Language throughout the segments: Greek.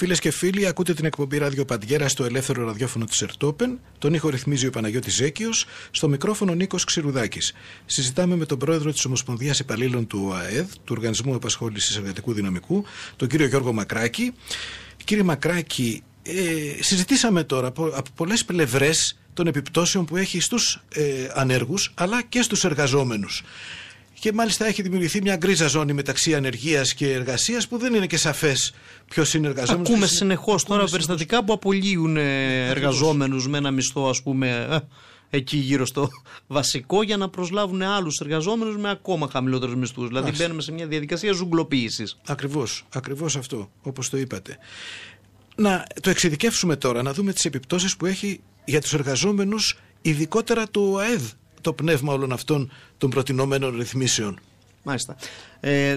Φίλες και φίλοι, ακούτε την εκπομπή Ραδιοπαντιέρα στο ελεύθερο ραδιόφωνο της Ερτόπεν. Τον ήχο ρυθμίζει ο Παναγιώτης Ζέκιος. Στο μικρόφωνο Νίκος Ξηρουδάκης. Συζητάμε με τον πρόεδρο της Ομοσπονδίας Υπαλλήλων του ΟΑΕΔ, του Οργανισμού Απασχόλησης Εργατικού Δυναμικού, τον κύριο Γιώργο Μακράκη. Κύριε Μακράκη, ε, συζητήσαμε τώρα από, από πολλές πλευρές των επιπτώσεων που έχει στους ε, ανέργους αλλά και στους εργαζόμενους και μάλιστα έχει δημιουργηθεί μια γκρίζα ζώνη μεταξύ ανεργίας και εργασίας που δεν είναι και σαφές ποιος είναι εργαζόμενος. Ακούμε συνεχώς τώρα περιστατικά που απολύουν ε, εργαζόμενους με ένα μισθό, ας πούμε, ε, εκεί γύρω στο βασικό για να προσλάβουν άλλους εργαζόμενους με ακόμα χαμηλότερους μισθούς. Δηλαδή μπαίνουμε σε μια διαδικασία ζουγκλοποίησης. Ακριβώς, ακριβώς αυτό, όπως το είπατε. Να το εξειδικεύσουμε τώρα, να δούμε τις επιπτώσεις που έχει για τους εργαζόμενους ειδικότερα το ΑΕΔ το πνεύμα όλων αυτών των προτινόμενων ρυθμίσεων. Μάλιστα. Ε,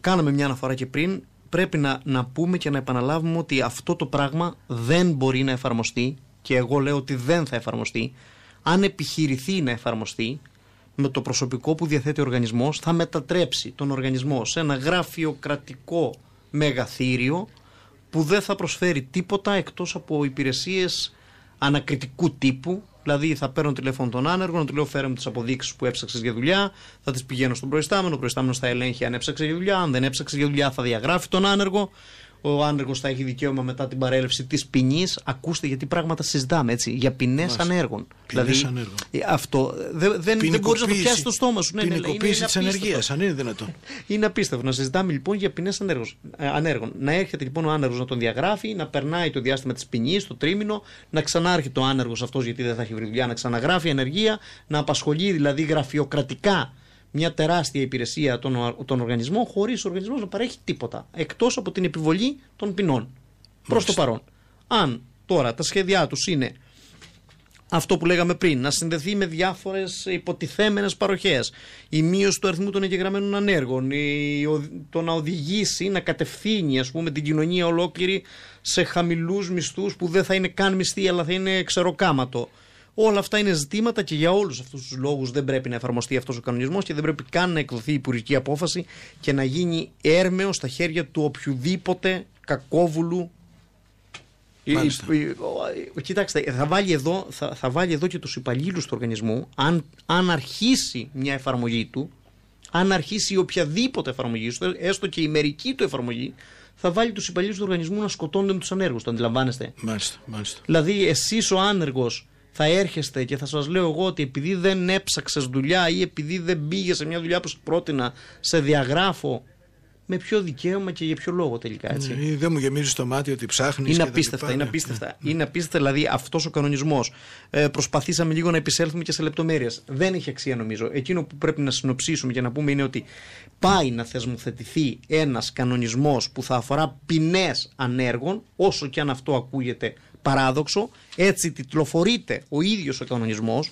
κάναμε μια αναφορά και πριν. Πρέπει να, να πούμε και να επαναλάβουμε ότι αυτό το πράγμα δεν μπορεί να εφαρμοστεί και εγώ λέω ότι δεν θα εφαρμοστεί. Αν επιχειρηθεί να εφαρμοστεί με το προσωπικό που διαθέτει ο οργανισμός θα μετατρέψει τον οργανισμό σε ένα γραφειοκρατικό μεγαθύριο που δεν θα προσφέρει τίποτα εκτός από υπηρεσίες ανακριτικού τύπου Δηλαδή θα παίρνω τηλέφωνο τον άνεργο, να του λέω φέρε μου τις αποδείξεις που έψαξες για δουλειά, θα τις πηγαίνω στον προϊστάμενο, ο προϊστάμενος θα ελέγχει αν έψαξε για δουλειά, αν δεν έψαξε για δουλειά θα διαγράφει τον άνεργο ο άνεργος θα έχει δικαίωμα μετά την παρέλευση της ποινής. Ακούστε γιατί πράγματα συζητάμε έτσι. Για ποινές ανέργων. δηλαδή, ανέργων. Ε, αυτό δεν, δεν, δεν μπορείς να το πιάσεις το στόμα σου. Ναι, ναι, ναι ποινικοποίηση τη ανεργίας, αν είναι δυνατόν. είναι απίστευτο να συζητάμε λοιπόν για ποινές ε, ανέργων. Να έρχεται λοιπόν ο άνεργος να τον διαγράφει, να περνάει το διάστημα της ποινής, το τρίμηνο, να ξανάρχεται ο άνεργος αυτός γιατί δεν θα έχει βρει δουλειά, να ξαναγράφει ενεργεία, να απασχολεί δηλαδή γραφειοκρατικά μια τεράστια υπηρεσία τον, τον οργανισμό, χωρί ο οργανισμός να παρέχει τίποτα εκτός από την επιβολή των ποινών. Προς το παρόν. Αν τώρα τα σχέδιά τους είναι αυτό που λέγαμε πριν, να συνδεθεί με διάφορες υποτιθέμενες παροχές, η μείωση του αριθμού των εγγεγραμμένων ανέργων, η, το να οδηγήσει, να κατευθύνει ας πούμε, την κοινωνία ολόκληρη σε χαμηλούς μισθούς που δεν θα είναι καν μισθοί αλλά θα είναι ξεροκάματο. Όλα αυτά είναι ζητήματα και για όλους αυτούς τους λόγους δεν πρέπει να εφαρμοστεί αυτός ο κανονισμός και δεν πρέπει καν να εκδοθεί υπουργική απόφαση και να γίνει έρμεο στα χέρια του οποιοδήποτε κακόβουλου. Μάλιστα. Κοιτάξτε, θα βάλει εδώ, θα, θα βάλει εδώ και τους υπαλλήλους του οργανισμού αν, αν αρχίσει μια εφαρμογή του αν αρχίσει οποιαδήποτε εφαρμογή, έστω και η μερική του εφαρμογή, θα βάλει τους υπαλλήλους του οργανισμού να σκοτώνονται με τους ανέργους. Το αντιλαμβάνεστε. Μάλιστα, μάλιστα. Δηλαδή, εσείς ο άνεργος θα έρχεστε και θα σας λέω εγώ ότι επειδή δεν έψαξες δουλειά ή επειδή δεν πήγες σε μια δουλειά που σου πρότεινα, σε διαγράφω με ποιο δικαίωμα και για ποιο λόγο τελικά. Έτσι. Ναι, δεν μου γεμίζει το μάτι ότι ψάχνεις. Είναι απίστευτα. είναι απίστευτα. Είναι απίστευτα δηλαδή αυτός ο κανονισμός. Ε, προσπαθήσαμε λίγο να επισέλθουμε και σε λεπτομέρειες. Δεν έχει αξία νομίζω. Εκείνο που πρέπει να συνοψίσουμε και να πούμε είναι ότι πάει να θεσμοθετηθεί ένας κανονισμός που θα αφορά ποινές ανέργων, όσο και αν αυτό ακούγεται παράδοξο. Έτσι τιτλοφορείται ο ίδιος ο κανονισμός,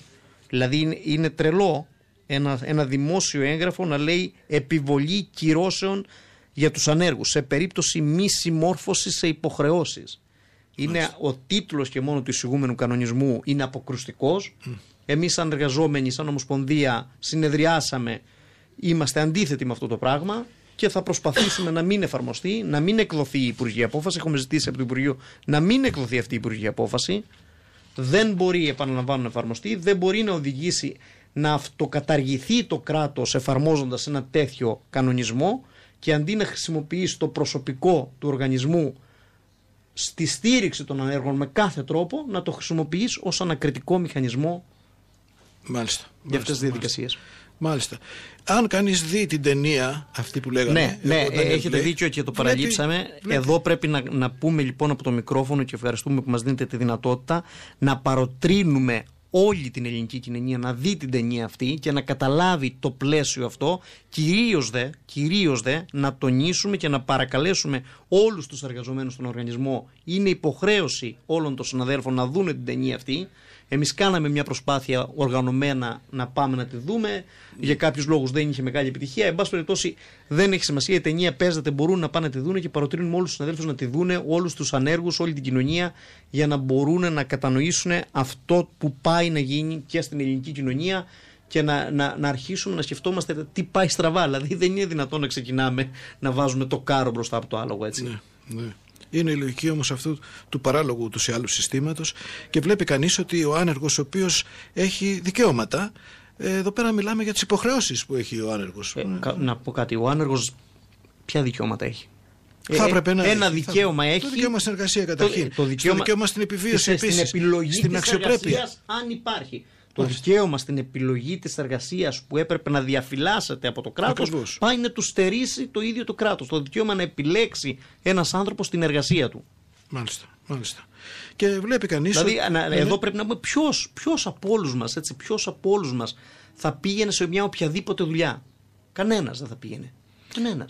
δηλαδή είναι τρελό ένα, ένα δημόσιο έγγραφο να λέει επιβολή κυρώσεων για τους ανέργους σε περίπτωση μη συμμόρφωσης σε υποχρεώσεις. Είναι ο τίτλος και μόνο του εισηγούμενου κανονισμού είναι αποκρουστικός. Εμείς σαν εργαζόμενοι, σαν Ομοσπονδία συνεδριάσαμε, είμαστε αντίθετοι με αυτό το πράγμα και θα προσπαθήσουμε να μην εφαρμοστεί, να μην εκδοθεί η Υπουργική Απόφαση. Έχουμε ζητήσει από το Υπουργείο να μην εκδοθεί αυτή η Υπουργική Απόφαση. Δεν μπορεί, επαναλαμβάνω, να εφαρμοστεί, δεν μπορεί να οδηγήσει να αυτοκαταργηθεί το κράτος εφαρμόζοντας ένα τέτοιο κανονισμό και αντί να χρησιμοποιήσει το προσωπικό του οργανισμού στη στήριξη των ανέργων με κάθε τρόπο, να το χρησιμοποιεί ως ανακριτικό μηχανισμό Μάλιστα. Για αυτές τις διαδικασίες. Μάλιστα. Αν κανείς δει την ταινία αυτή που λέγαμε. Ναι, ναι ε, έχετε play, δίκιο και το παραλείψαμε. Εδώ πρέπει να, να πούμε λοιπόν από το μικρόφωνο και ευχαριστούμε που μας δίνετε τη δυνατότητα να παροτρύνουμε όλη την ελληνική κοινωνία να δει την ταινία αυτή και να καταλάβει το πλαίσιο αυτό κυρίως δε, δε να τονίσουμε και να παρακαλέσουμε όλους τους εργαζομένους στον οργανισμό είναι υποχρέωση όλων των συναδέρφων να δουν την ταινία αυτή Εμείς κάναμε μια προσπάθεια οργανωμένα να πάμε να τη δούμε. Για κάποιους λόγους δεν είχε μεγάλη επιτυχία. Εν πάση περιπτώσει, δεν έχει σημασία. Η ταινία παίζεται, μπορούν να πάνε να τη δούνε και παροτρύνουμε όλους τους συναδέλφους να τη δούνε, όλους τους ανέργους, όλη την κοινωνία, για να μπορούν να κατανοήσουν αυτό που πάει να γίνει και στην ελληνική κοινωνία και να, να, να αρχίσουμε να σκεφτόμαστε τι πάει στραβά. Δηλαδή, δεν είναι δυνατόν να ξεκινάμε να βάζουμε το κάρο μπροστά από το άλογο έτσι. Ναι, ναι είναι η λογική όμως αυτού του παράλογου του ή άλλου συστήματος και βλέπει κανείς ότι ο άνεργος, ο οποίος έχει δικαιώματα, ε, εδώ πέρα μιλάμε για τις υποχρεώσεις που έχει ο άνεργος. Ε, να πω κάτι. Ο άνεργος ποια δικαιώματα έχει. Θα ε, ένα δικαίωμα έχει. Το δικαίωμα στην εργασία καταρχήν. Το, δικαίωμα... δικαίωμα στην επιβίωση επίση. Στην επιλογή στην αξιοπρέπεια. αν υπάρχει το δικαίωμα στην επιλογή της εργασίας που έπρεπε να διαφυλάσσεται από το κράτος, πάει να του στερήσει το ίδιο το κράτος. Το δικαίωμα να επιλέξει ένας άνθρωπος την εργασία του. Μάλιστα, μάλιστα. Και βλέπει κανείς. Δηλαδή, εδώ πρέπει να πούμε ποιος ποιος από όλους μας θα πήγαινε σε μια οποιαδήποτε δουλειά. Κανένας δεν θα πήγαινε. Κανένας.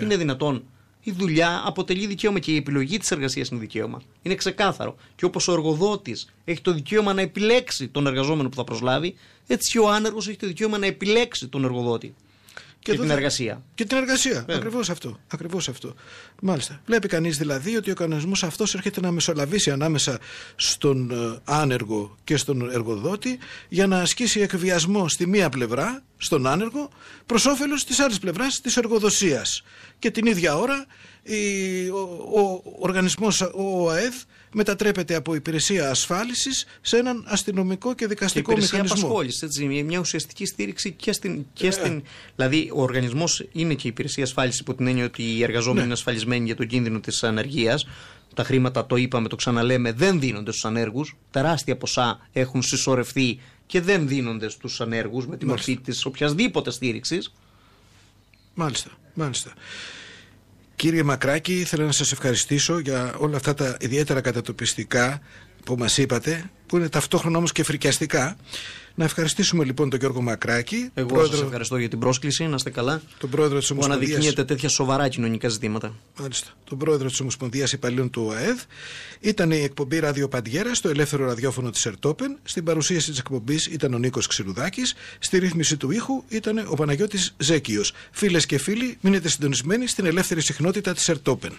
Είναι δυνατόν η δουλειά αποτελεί δικαίωμα και η επιλογή της εργασίας είναι δικαίωμα. Είναι ξεκάθαρο. Και όπως ο εργοδότης έχει το δικαίωμα να επιλέξει τον εργαζόμενο που θα προσλάβει, έτσι και ο άνεργος έχει το δικαίωμα να επιλέξει τον εργοδότη. Και, την εργασία. Και την εργασία. Ακριβώς αυτό. Ακριβώς αυτό. Μάλιστα. Βλέπει κανείς δηλαδή ότι ο κανονισμός αυτός έρχεται να μεσολαβήσει ανάμεσα στον ε, άνεργο και στον εργοδότη για να ασκήσει εκβιασμό στη μία πλευρά στον άνεργο προς όφελος της άλλης πλευράς της εργοδοσίας. Και την ίδια ώρα ο, ο οργανισμός ο ΟΑΕΔ μετατρέπεται από υπηρεσία ασφάλισης σε έναν αστυνομικό και δικαστικό και υπηρεσία μηχανισμό. Απασχόλησης, μια ουσιαστική στήριξη και στην. Και ε. δηλαδή, ο οργανισμός είναι και υπηρεσία ασφάλισης υπό την έννοια ότι οι εργαζόμενοι ναι. είναι ασφαλισμένοι για τον κίνδυνο της ανεργίας. Τα χρήματα, το είπαμε, το ξαναλέμε, δεν δίνονται στους ανέργους. Τεράστια ποσά έχουν συσσωρευτεί και δεν δίνονται στους ανέργους με τη μορφή της οποιασδήποτε στήριξης. Μάλιστα, μάλιστα. Κύριε Μακράκη, θέλω να σας ευχαριστήσω για όλα αυτά τα ιδιαίτερα κατατοπιστικά που μας είπατε που είναι ταυτόχρονα όμως και φρικιαστικά. Να ευχαριστήσουμε λοιπόν τον Γιώργο Μακράκη. Εγώ πρόεδρο... σα ευχαριστώ για την πρόσκληση. Να είστε καλά. Τον πρόεδρο της Ομοσπονδία. Που αναδεικνύεται τέτοια σοβαρά κοινωνικά ζητήματα. Μάλιστα. Τον πρόεδρο της Ομοσπονδίας Υπαλλήλων του ΟΑΕΔ. Ήταν η εκπομπή Ράδιο Παντιέρα στο ελεύθερο ραδιόφωνο της Ερτόπεν. Στην παρουσίαση της εκπομπής ήταν ο Νίκος Ξηρουδάκης. Στη ρύθμιση του ήχου ήταν ο Παναγιώτης Ζέκιος. Φίλες και φίλοι, μείνετε συντονισμένοι στην ελεύθερη συχνότητα της Ερτόπεν.